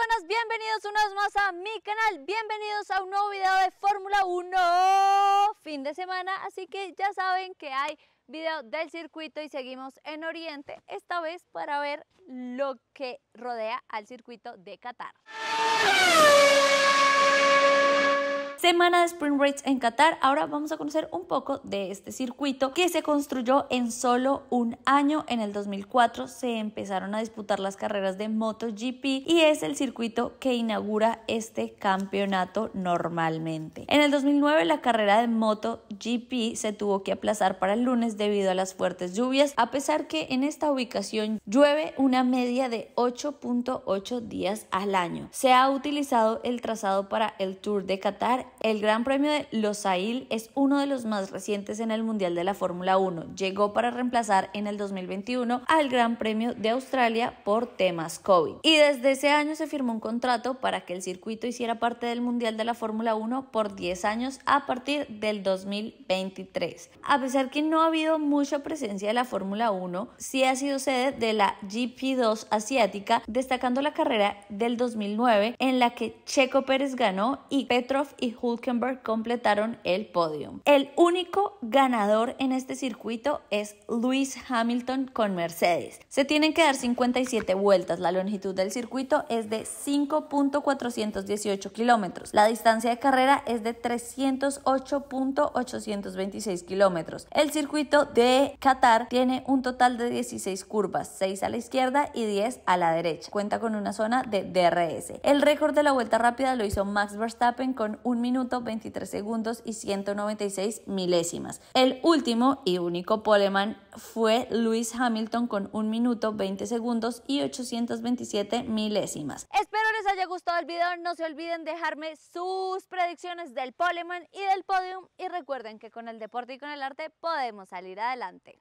buenas, bienvenidos una más a mi canal, bienvenidos a un nuevo video de Fórmula 1 fin de semana, así que ya saben que hay video del circuito y seguimos en Oriente, esta vez para ver lo que rodea al circuito de Qatar semana de Spring en Qatar, ahora vamos a conocer un poco de este circuito que se construyó en solo un año. En el 2004 se empezaron a disputar las carreras de MotoGP y es el circuito que inaugura este campeonato normalmente. En el 2009 la carrera de MotoGP se tuvo que aplazar para el lunes debido a las fuertes lluvias, a pesar que en esta ubicación llueve una media de 8.8 días al año. Se ha utilizado el trazado para el Tour de Qatar, el Gran Premio de Losail es uno de los más recientes en el Mundial de la Fórmula 1. Llegó para reemplazar en el 2021 al Gran Premio de Australia por temas COVID. Y desde ese año se firmó un contrato para que el circuito hiciera parte del Mundial de la Fórmula 1 por 10 años a partir del 2023. A pesar que no ha habido mucha presencia de la Fórmula 1, sí ha sido sede de la GP2 asiática, destacando la carrera del 2009 en la que Checo Pérez ganó y Petrov y Julio completaron el podio. El único ganador en este circuito es luis Hamilton con Mercedes. Se tienen que dar 57 vueltas. La longitud del circuito es de 5.418 kilómetros. La distancia de carrera es de 308.826 kilómetros. El circuito de Qatar tiene un total de 16 curvas, 6 a la izquierda y 10 a la derecha. Cuenta con una zona de DRS. El récord de la vuelta rápida lo hizo Max Verstappen con un minuto 23 segundos y 196 milésimas. El último y único poleman fue Lewis Hamilton con 1 minuto 20 segundos y 827 milésimas. Espero les haya gustado el video, no se olviden dejarme sus predicciones del poleman y del podium y recuerden que con el deporte y con el arte podemos salir adelante.